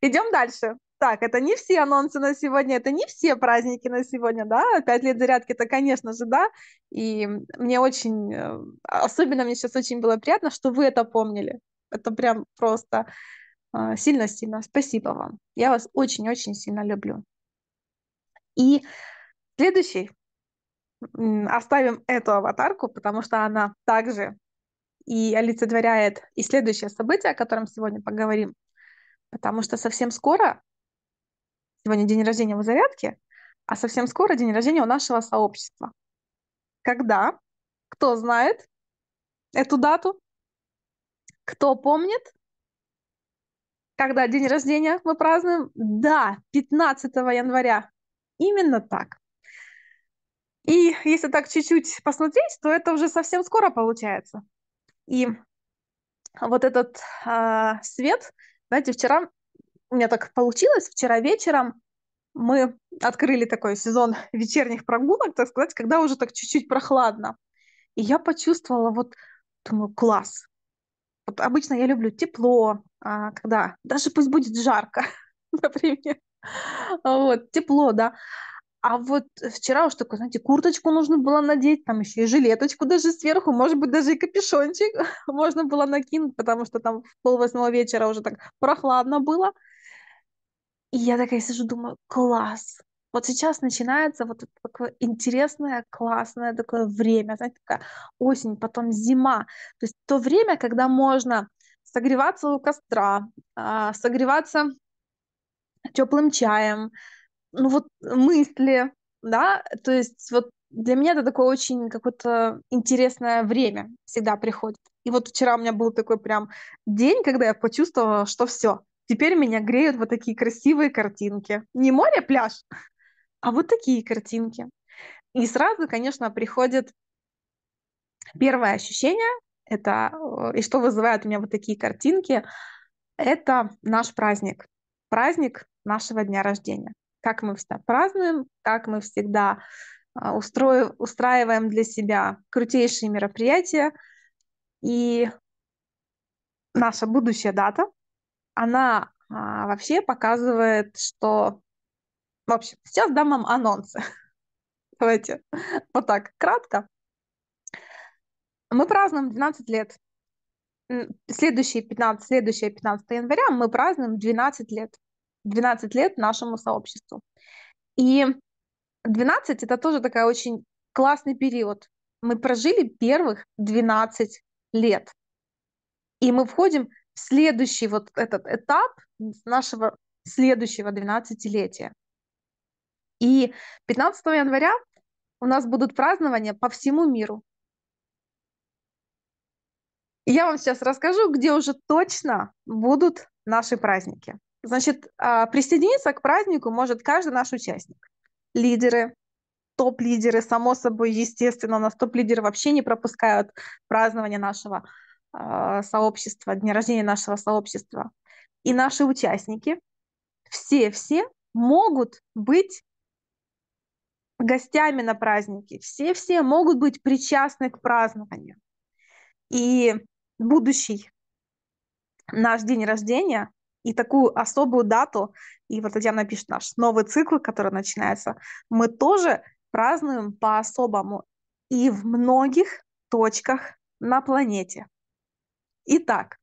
Идем дальше так, это не все анонсы на сегодня, это не все праздники на сегодня, да, пять лет зарядки, это, конечно же, да, и мне очень, э, особенно мне сейчас очень было приятно, что вы это помнили, это прям просто сильно-сильно э, спасибо вам, я вас очень-очень сильно люблю. И следующий, оставим эту аватарку, потому что она также и олицетворяет и следующее событие, о котором сегодня поговорим, потому что совсем скоро Сегодня день рождения в зарядке, а совсем скоро день рождения у нашего сообщества. Когда? Кто знает эту дату? Кто помнит? Когда день рождения мы празднуем? Да, 15 января. Именно так. И если так чуть-чуть посмотреть, то это уже совсем скоро получается. И вот этот э, свет, знаете, вчера у меня так получилось, вчера вечером мы открыли такой сезон вечерних прогулок, так сказать, когда уже так чуть-чуть прохладно. И я почувствовала вот, думаю, класс. Вот обычно я люблю тепло, а, когда даже пусть будет жарко, например. Вот, тепло, да. А вот вчера уж такой, знаете, курточку нужно было надеть, там еще и жилеточку даже сверху, может быть, даже и капюшончик можно было накинуть, потому что там в полвосьмого вечера уже так прохладно было. И я такая сижу, думаю, класс. Вот сейчас начинается вот такое интересное, классное такое время, знаете, такая осень, потом зима. То есть то время, когда можно согреваться у костра, а, согреваться теплым чаем, ну вот мысли, да, то есть вот для меня это такое очень какое-то интересное время всегда приходит. И вот вчера у меня был такой прям день, когда я почувствовала, что все, Теперь меня греют вот такие красивые картинки. Не море, пляж, а вот такие картинки. И сразу, конечно, приходит первое ощущение, это, э, и что вызывает у меня вот такие картинки, это наш праздник, праздник нашего дня рождения. Как мы всегда празднуем, как мы всегда э, устроив, устраиваем для себя крутейшие мероприятия. И наша будущая дата она а, вообще показывает, что... В общем, сейчас дам вам анонсы. Давайте вот так, кратко. Мы празднуем 12 лет. Следующие 15, следующие 15 января мы празднуем 12 лет. 12 лет нашему сообществу. И 12 — это тоже такой очень классный период. Мы прожили первых 12 лет. И мы входим следующий вот этот этап нашего следующего 12-летия. И 15 января у нас будут празднования по всему миру. И я вам сейчас расскажу, где уже точно будут наши праздники. Значит, а, присоединиться к празднику может каждый наш участник. Лидеры, топ-лидеры, само собой, естественно, у нас топ-лидеры вообще не пропускают празднование нашего а, сообщества, дня рождения нашего сообщества. И наши участники, все-все могут быть гостями на празднике, все-все могут быть причастны к празднованию. И будущий наш день рождения и такую особую дату, и вот Татьяна пишет наш новый цикл, который начинается, мы тоже празднуем по-особому и в многих точках на планете. Итак,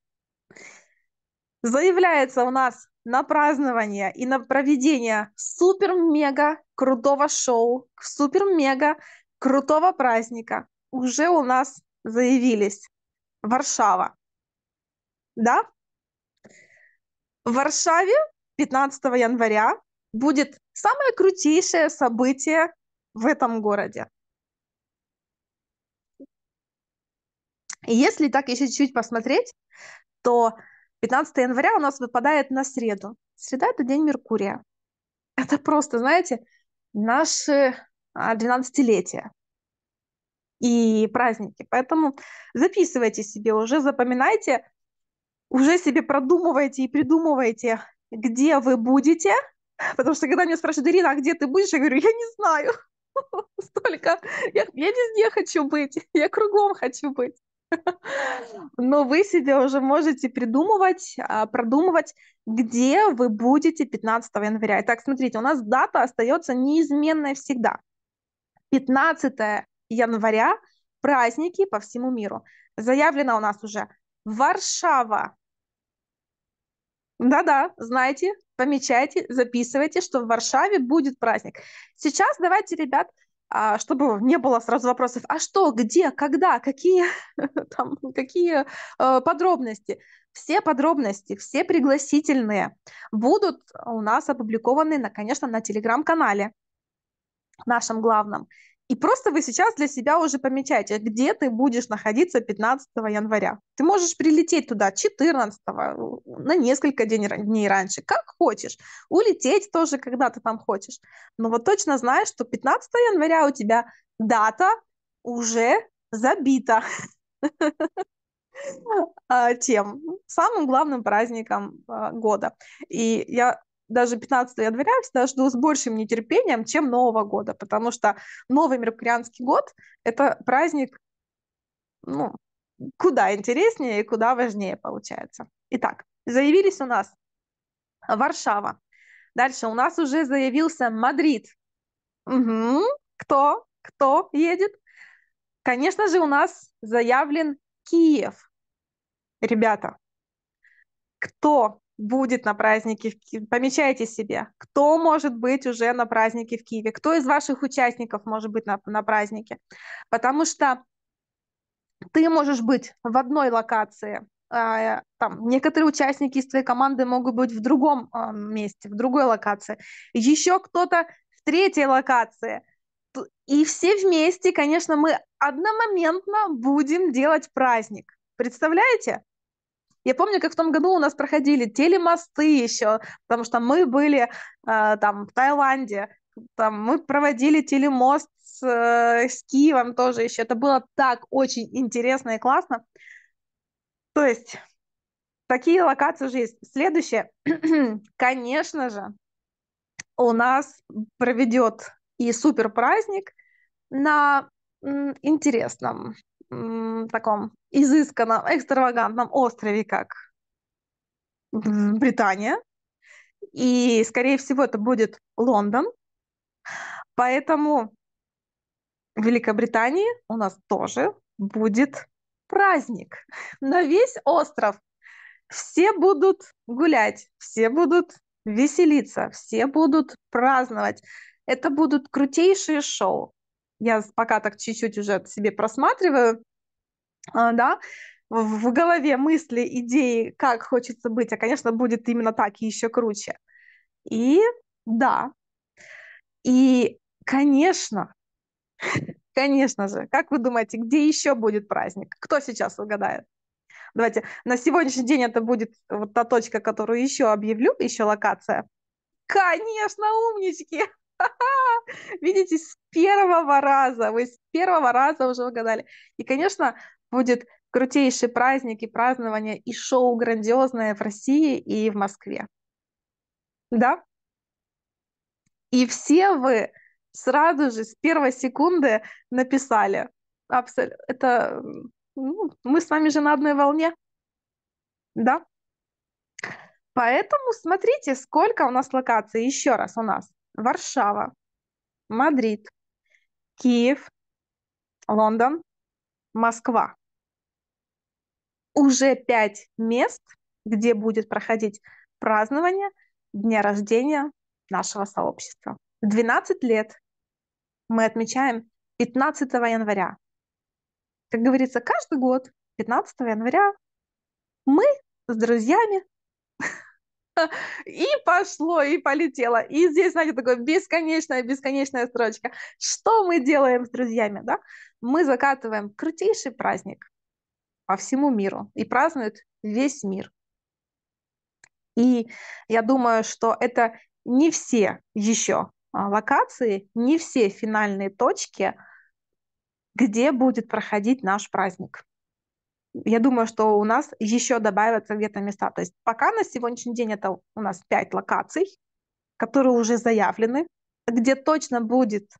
заявляется у нас на празднование и на проведение супер-мега крутого шоу, супер-мега крутого праздника уже у нас заявились. Варшава. Да? В Варшаве 15 января будет самое крутейшее событие в этом городе. И если так еще чуть-чуть посмотреть, то 15 января у нас выпадает на среду. Среда — это день Меркурия. Это просто, знаете, наше 12-летия а, и праздники. Поэтому записывайте себе уже, запоминайте, уже себе продумывайте и придумывайте, где вы будете. Потому что когда меня спрашивают, Ирина, а где ты будешь? Я говорю, я не знаю. Столько. Я, я везде хочу быть. Я кругом хочу быть. Но вы себе уже можете придумывать, а, продумывать, где вы будете 15 января. Итак, смотрите, у нас дата остается неизменной всегда. 15 января праздники по всему миру. Заявлено у нас уже Варшава. Да-да, знаете, помечайте, записывайте, что в Варшаве будет праздник. Сейчас давайте, ребят, а чтобы не было сразу вопросов, а что, где, когда, какие, там, какие э, подробности. Все подробности, все пригласительные будут у нас опубликованы, на, конечно, на телеграм-канале нашем главном. И просто вы сейчас для себя уже помечаете, где ты будешь находиться 15 января. Ты можешь прилететь туда 14 э, на несколько дней раньше, как хочешь. Улететь тоже, когда ты там хочешь. Но вот точно знаешь, что 15 января у тебя дата уже забита тем самым главным праздником э, года. И я даже 15 января всегда жду с большим нетерпением, чем Нового года, потому что Новый Меркурианский год — это праздник ну, куда интереснее и куда важнее получается. Итак, заявились у нас Варшава. Дальше у нас уже заявился Мадрид. Угу. Кто? Кто едет? Конечно же, у нас заявлен Киев. Ребята, кто будет на празднике в Киеве. Помечайте себе, кто может быть уже на празднике в Киеве, кто из ваших участников может быть на, на празднике. Потому что ты можешь быть в одной локации, а, там некоторые участники из твоей команды могут быть в другом а, месте, в другой локации, еще кто-то в третьей локации. И все вместе, конечно, мы одномоментно будем делать праздник. Представляете? Я помню, как в том году у нас проходили телемосты еще, потому что мы были э, там в Таиланде, там мы проводили телемост с, э, с Киевом тоже еще. Это было так очень интересно и классно. То есть такие локации уже есть. Следующее, конечно же, у нас проведет и супер праздник на интересном таком изысканном, экстравагантном острове, как Британия. И, скорее всего, это будет Лондон. Поэтому в Великобритании у нас тоже будет праздник на весь остров. Все будут гулять, все будут веселиться, все будут праздновать. Это будут крутейшие шоу. Я пока так чуть-чуть уже себе просматриваю а, да, в голове мысли, идеи, как хочется быть, а, конечно, будет именно так и еще круче. И да. И, конечно, конечно же, как вы думаете, где еще будет праздник? Кто сейчас угадает? Давайте, на сегодняшний день это будет вот та точка, которую еще объявлю, еще локация. Конечно, умнички! Видите, с первого раза, вы с первого раза уже угадали. И, конечно, будет крутейший праздник и празднование, и шоу грандиозное в России и в Москве. Да? И все вы сразу же с первой секунды написали. абсолютно. Это ну, мы с вами же на одной волне. Да? Поэтому смотрите, сколько у нас локаций. Еще раз у нас. Варшава, Мадрид, Киев, Лондон, Москва. Уже пять мест, где будет проходить празднование дня рождения нашего сообщества. В 12 лет мы отмечаем 15 января. Как говорится, каждый год 15 января мы с друзьями И пошло, и полетело. И здесь, знаете, такое бесконечная-бесконечная строчка. Что мы делаем с друзьями, да? Мы закатываем крутейший праздник по всему миру. И празднует весь мир. И я думаю, что это не все еще а, локации, не все финальные точки, где будет проходить наш праздник я думаю, что у нас еще добавятся где-то места. То есть пока на сегодняшний день это у нас 5 локаций, которые уже заявлены, где точно будет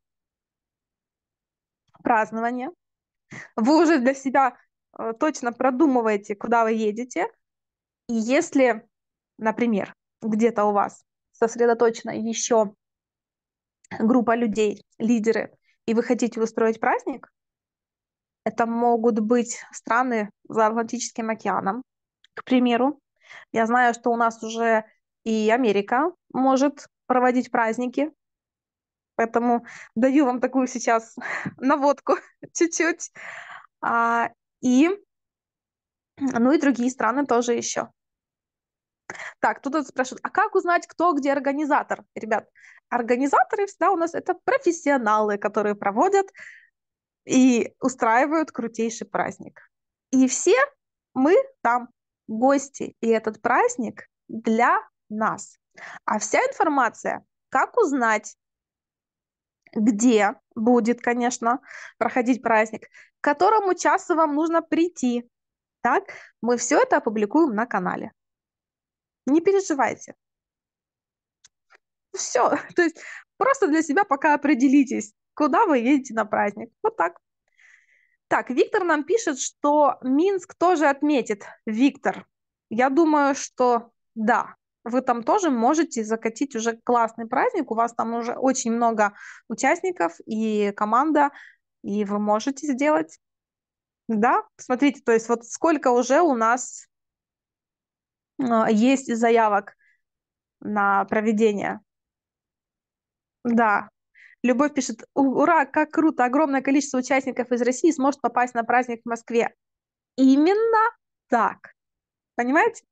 празднование. Вы уже для себя э, точно продумываете, куда вы едете. И если, например, где-то у вас сосредоточена еще группа людей, лидеры, и вы хотите устроить праздник, это могут быть страны за Атлантическим океаном, к примеру. Я знаю, что у нас уже и Америка может проводить праздники, поэтому даю вам такую сейчас наводку чуть-чуть. А, и, ну и другие страны тоже еще. Так, тут спрашивают, а как узнать, кто где организатор? Ребят, организаторы всегда у нас это профессионалы, которые проводят и устраивают крутейший праздник. И все мы там гости, и этот праздник для нас. А вся информация, как узнать, где будет, конечно, проходить праздник, к которому часу вам нужно прийти. Так, мы все это опубликуем на канале. Не переживайте. Все, то есть просто для себя пока определитесь, куда вы едете на праздник. Вот так. Так, Виктор нам пишет, что Минск тоже отметит. Виктор, я думаю, что да, вы там тоже можете закатить уже классный праздник. У вас там уже очень много участников и команда, и вы можете сделать. Да, смотрите, то есть вот сколько уже у нас а, есть заявок на проведение. Да, Любовь пишет, ура, как круто, огромное количество участников из России сможет попасть на праздник в Москве. Именно так. Понимаете?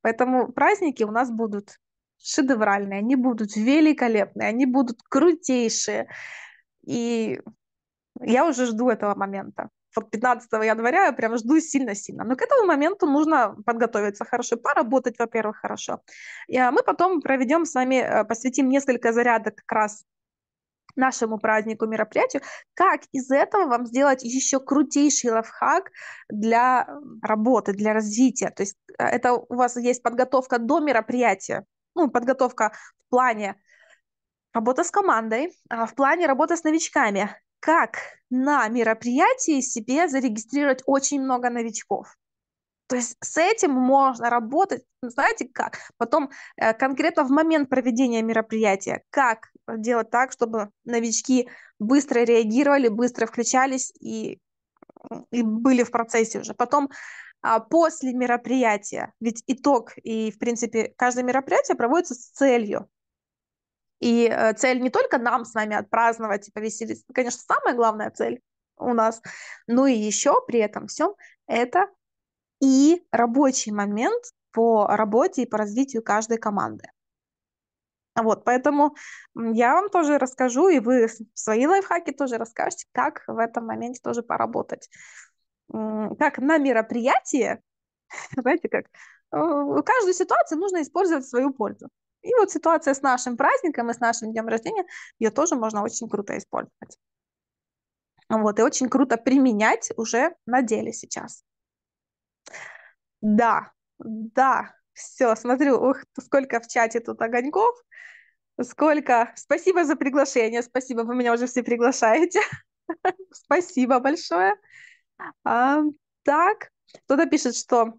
Поэтому праздники у нас будут шедевральные, они будут великолепные, они будут крутейшие. И я уже жду этого момента. Вот 15 января я прям жду сильно-сильно. Но к этому моменту нужно подготовиться хорошо, поработать, во-первых, хорошо. А, мы потом проведем с вами, э, посвятим несколько зарядок как раз нашему празднику, мероприятию, как из этого вам сделать еще крутейший лайфхак для работы, для развития. То есть э, это у вас есть подготовка до мероприятия, ну, подготовка в плане работа с командой, а в плане работа с новичками. Как на мероприятии себе зарегистрировать очень много новичков? То есть с этим можно работать, знаете как? Потом э, конкретно в момент проведения мероприятия, как делать так, чтобы новички быстро реагировали, быстро включались и, и были в процессе уже. Потом а, после мероприятия, ведь итог и, в принципе, каждое мероприятие проводится с целью. И э, цель не только нам с вами отпраздновать и повеселиться, конечно, самая главная цель у нас, но и еще при этом всем это и рабочий момент по работе и по развитию каждой команды. Вот, поэтому я вам тоже расскажу, и вы свои лайфхаки тоже расскажете, как в этом моменте тоже поработать. Как на мероприятии, знаете, как каждую ситуацию нужно использовать в свою пользу. И вот ситуация с нашим праздником и с нашим днем рождения, ее тоже можно очень круто использовать. Вот, и очень круто применять уже на деле сейчас. Да, да, все, смотрю, ух, сколько в чате тут огоньков, сколько... Спасибо за приглашение, спасибо, вы меня уже все приглашаете. Спасибо большое. А, так, кто-то пишет, что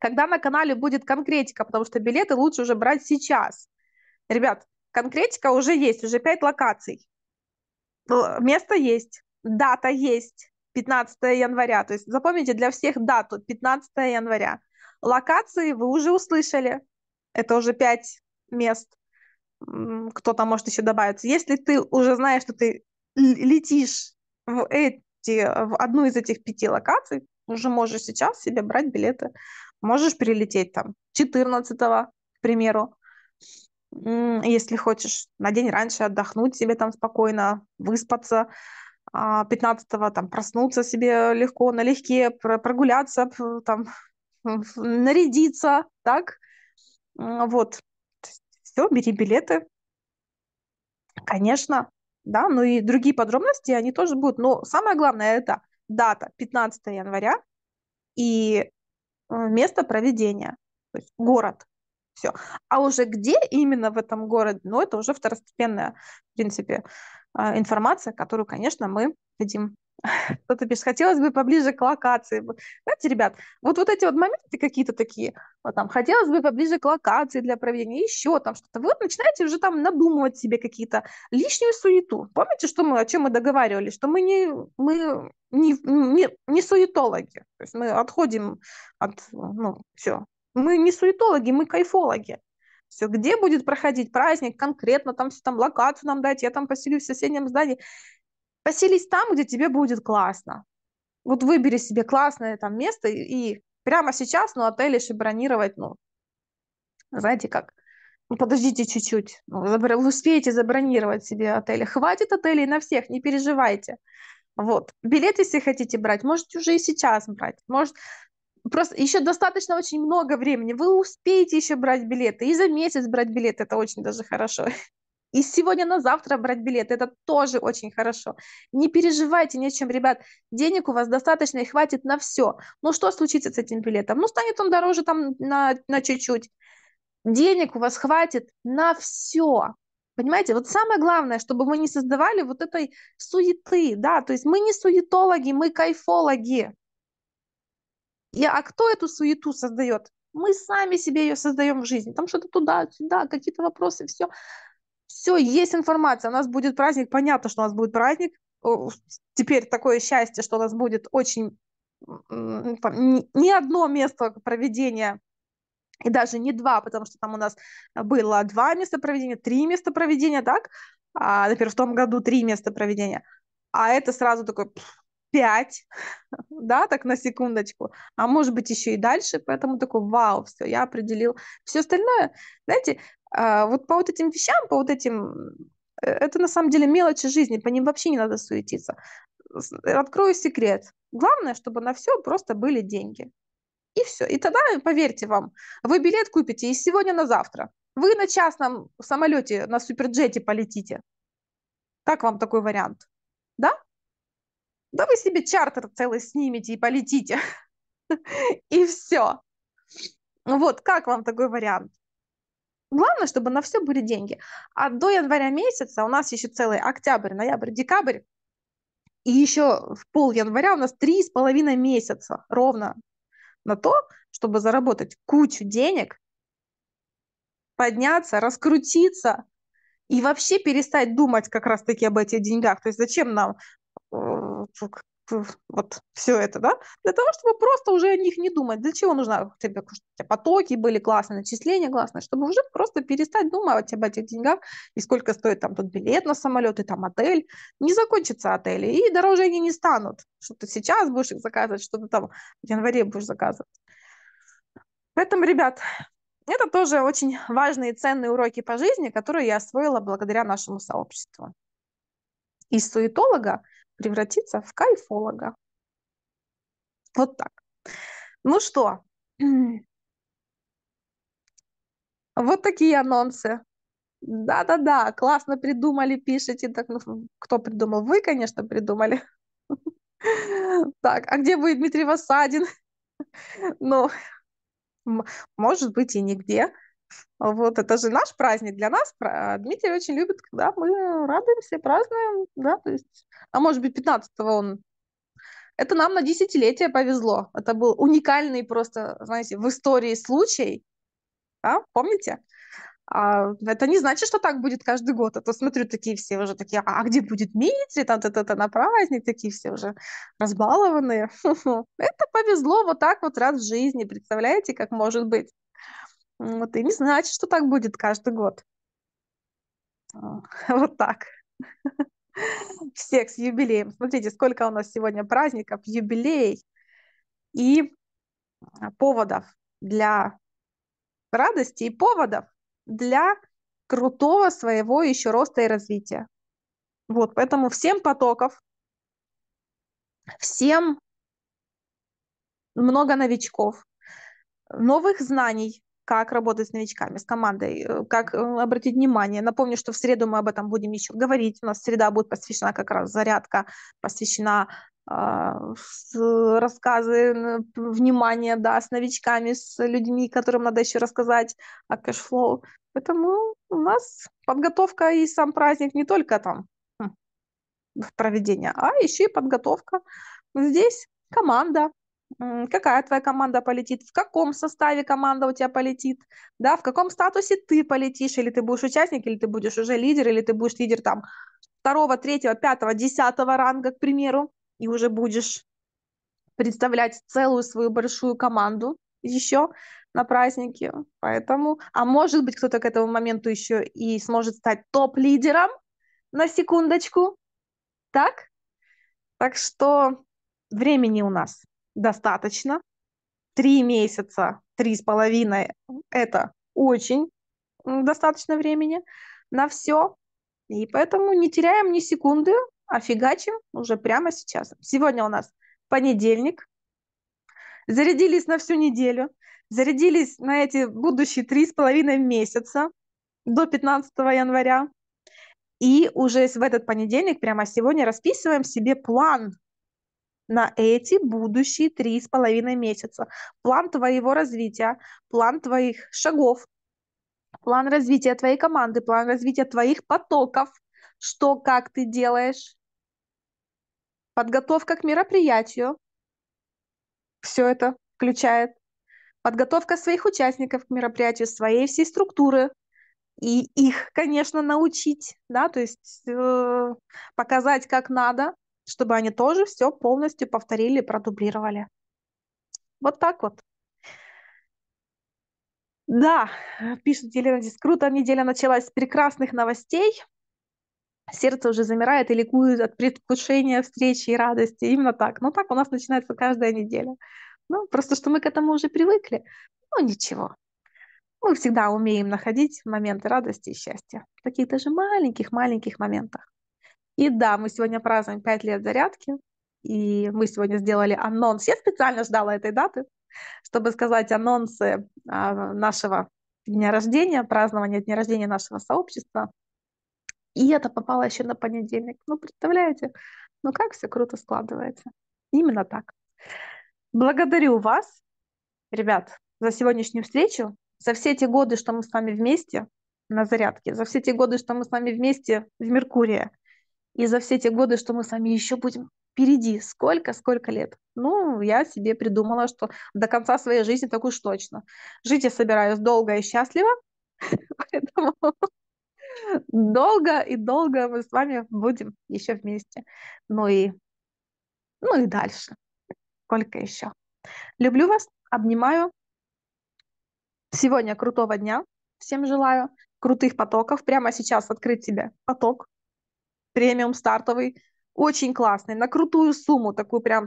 когда на канале будет конкретика, потому что билеты лучше уже брать сейчас. Ребят, конкретика уже есть, уже 5 локаций. Место есть, дата есть, 15 января. То есть запомните для всех дату 15 января. Локации вы уже услышали. Это уже пять мест. Кто то может еще добавиться. Если ты уже знаешь, что ты летишь в, эти, в одну из этих пяти локаций, уже можешь сейчас себе брать билеты. Можешь прилететь там 14 к примеру, если хочешь на день раньше отдохнуть себе там спокойно, выспаться, 15-го а, там проснуться себе легко, налегке, прогуляться там нарядиться, так? Вот. Все, бери билеты. Конечно, да, ну и другие подробности, они тоже будут. Но самое главное это дата 15 января и э, место проведения, то есть город. Все. А уже где именно в этом городе, ну, это уже второстепенная, в принципе, а, информация, которую, конечно, мы дадим кто-то пишет, хотелось бы поближе к локации. Знаете, ребят, вот, вот эти вот моменты какие-то такие, вот там, хотелось бы поближе к локации для проведения, еще там что-то. Вы вот начинаете уже там надумывать себе какие-то лишнюю суету. Помните, что мы, о чем мы договаривались, что мы не, мы не, не, не суетологи. То есть мы отходим от, ну, все. Мы не суетологи, мы кайфологи все, где будет проходить праздник, конкретно там все там локацию нам дать, я там поселюсь в соседнем здании. Поселись там, где тебе будет классно. Вот выбери себе классное там место и, и прямо сейчас, ну, отель еще бронировать, ну, знаете как, ну, подождите чуть-чуть, ну, забро... вы успеете забронировать себе отели. Хватит отелей на всех, не переживайте. Вот. Билет, если хотите брать, можете уже и сейчас брать. Может, просто еще достаточно очень много времени. Вы успеете еще брать билеты. И за месяц брать билет это очень даже хорошо. И сегодня на завтра брать билет, это тоже очень хорошо. Не переживайте ни о чем, ребят, денег у вас достаточно и хватит на все. Ну что случится с этим билетом? Ну станет он дороже там на, на чуть-чуть. Денег у вас хватит на все. Понимаете, вот самое главное, чтобы мы не создавали вот этой суеты, да, то есть мы не суетологи, мы кайфологи. И, а кто эту суету создает? Мы сами себе ее создаем в жизни. Там что-то туда, сюда, какие-то вопросы, все. Все, есть информация, у нас будет праздник, понятно, что у нас будет праздник. Теперь такое счастье, что у нас будет очень ни одно место проведения и даже не два, потому что там у нас было два места проведения, три места проведения, так? А, например, в том году три места проведения. А это сразу такое пять, да, так на секундочку, а может быть еще и дальше, поэтому такой вау, все, я определил. Все остальное, знаете, а вот по вот этим вещам, по вот этим... Э, это на самом деле мелочи жизни, по ним вообще не надо суетиться. Э, открою секрет. Главное, чтобы на все просто были деньги. И все. И тогда, поверьте вам, вы билет купите и сегодня на завтра. Вы на частном самолете на суперджете полетите. Как вам такой вариант? Да? Да вы себе чартер целый снимете и полетите. И все. Вот, как вам такой вариант? Главное, чтобы на все были деньги. А до января месяца у нас еще целый октябрь, ноябрь, декабрь. И еще в пол января у нас три с половиной месяца ровно на то, чтобы заработать кучу денег, подняться, раскрутиться и вообще перестать думать как раз-таки об этих деньгах. То есть зачем нам э, вот все это, да, для того, чтобы просто уже о них не думать. Для чего нужно у тебя потоки были классные, начисления классные, чтобы уже просто перестать думать об этих деньгах и сколько стоит там тот билет на самолет и там отель. Не закончатся отели, и дороже они не станут. Что ты сейчас будешь их заказывать, что ты там в январе будешь заказывать. Поэтому, ребят, это тоже очень важные и ценные уроки по жизни, которые я освоила благодаря нашему сообществу. Из суетолога превратиться в кайфолога. Вот так. Ну что, вот такие анонсы. Да-да-да, классно придумали, пишите. Так, ну, кто придумал? Вы, конечно, придумали. Так, а где будет Дмитрий Васадин? Ну, может быть, и нигде. Вот, это же наш праздник для нас. А Дмитрий очень любит, когда мы радуемся, празднуем, да, то есть... А может быть, 15-го он... Это нам на десятилетие повезло. Это был уникальный просто, знаете, в истории случай. а помните? А, это не значит, что так будет каждый год. А то смотрю, такие все уже такие, а, а где будет Дмитрий? там то то на праздник, такие все уже разбалованные. Это повезло вот так вот раз в жизни. Представляете, как может быть? Вот, и не значит, что так будет каждый год. Вот так. Всех с юбилеем. Смотрите, сколько у нас сегодня праздников, юбилей и а, поводов для радости и поводов для крутого своего еще роста и развития. Вот, поэтому всем потоков, всем много новичков, новых знаний, как работать с новичками, с командой, э, как э, обратить внимание. Напомню, что в среду мы об этом будем еще говорить. У нас среда будет посвящена как раз зарядка, посвящена а, рассказы, внимание, да, с новичками, с людьми, которым надо еще рассказать о кэшфлоу. Поэтому у нас подготовка и сам праздник не только там в хм, проведение, а еще и подготовка. Здесь команда, какая твоя команда полетит, в каком составе команда у тебя полетит, да, в каком статусе ты полетишь, или ты будешь участник, или ты будешь уже лидер, или ты будешь лидер там второго, третьего, пятого, десятого ранга, к примеру, и уже будешь представлять целую свою большую команду еще на празднике, поэтому, а может быть, кто-то к этому моменту еще и сможет стать топ-лидером, на секундочку, так? Так что времени у нас достаточно. Три месяца, три с половиной – это очень достаточно времени на все. И поэтому не теряем ни секунды, а фигачим уже прямо сейчас. Сегодня у нас понедельник. Зарядились на всю неделю. Зарядились на эти будущие три с половиной месяца до 15 января. И уже в этот понедельник, прямо сегодня, расписываем себе план на эти будущие три с половиной месяца. План твоего развития, план твоих шагов, план развития твоей команды, план развития твоих потоков, что, как ты делаешь, подготовка к мероприятию, все это включает, подготовка своих участников к мероприятию, своей всей структуры, и их, конечно, научить, да, то есть э, показать, как надо, чтобы они тоже все полностью повторили, продублировали. Вот так вот. Да, пишет Елена здесь, круто, неделя началась с прекрасных новостей. Сердце уже замирает и ликует от предвкушения встречи и радости. Именно так. Ну, так у нас начинается каждая неделя. Ну, просто что мы к этому уже привыкли. Ну, ничего. Мы всегда умеем находить моменты радости и счастья. В таких даже маленьких-маленьких моментах. И да, мы сегодня празднуем 5 лет зарядки, и мы сегодня сделали анонс. Я специально ждала этой даты, чтобы сказать анонсы а, нашего дня рождения, празднования дня рождения нашего сообщества. И это попало еще на понедельник. Ну, представляете, ну как все круто складывается. Именно так. Благодарю вас, ребят, за сегодняшнюю встречу, за все те годы, что мы с вами вместе на зарядке, за все те годы, что мы с вами вместе в Меркурии, и за все те годы, что мы с вами еще будем впереди, сколько-сколько лет. Ну, я себе придумала, что до конца своей жизни так уж точно. Жить я собираюсь долго и счастливо, поэтому долго и долго мы с вами будем еще вместе. Ну и, ну и дальше. Сколько еще. Люблю вас, обнимаю. Сегодня крутого дня всем желаю, крутых потоков. Прямо сейчас открыть себе поток, премиум стартовый, очень классный, на крутую сумму, такую прям,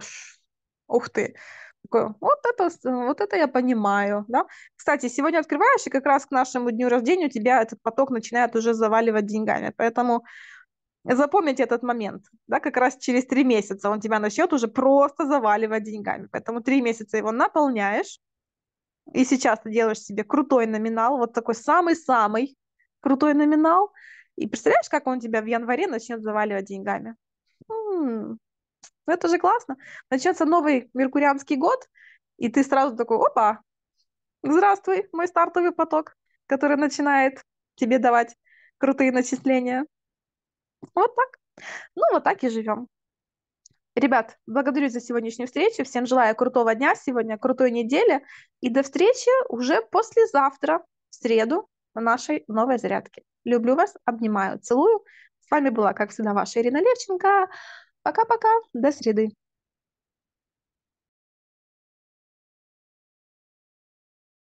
ух ты, такой, вот это, вот это я понимаю, да. Кстати, сегодня открываешь, и как раз к нашему дню рождения у тебя этот поток начинает уже заваливать деньгами, поэтому запомните этот момент, да, как раз через три месяца он тебя начнет уже просто заваливать деньгами, поэтому три месяца его наполняешь, и сейчас ты делаешь себе крутой номинал, вот такой самый-самый крутой номинал – и представляешь, как он тебя в январе начнет заваливать деньгами? Ну, это же классно. Начнется новый меркурианский год, и ты сразу такой, опа, здравствуй, мой стартовый поток, который начинает тебе давать крутые начисления. Вот так. Ну, вот так и живем. Ребят, благодарю за сегодняшнюю встречу. Всем желаю крутого дня сегодня, крутой недели. И до встречи уже послезавтра, в среду, на нашей новой зарядке. Люблю вас, обнимаю, целую. С вами была, как всегда, ваша Ирина Левченко. Пока-пока, до среды.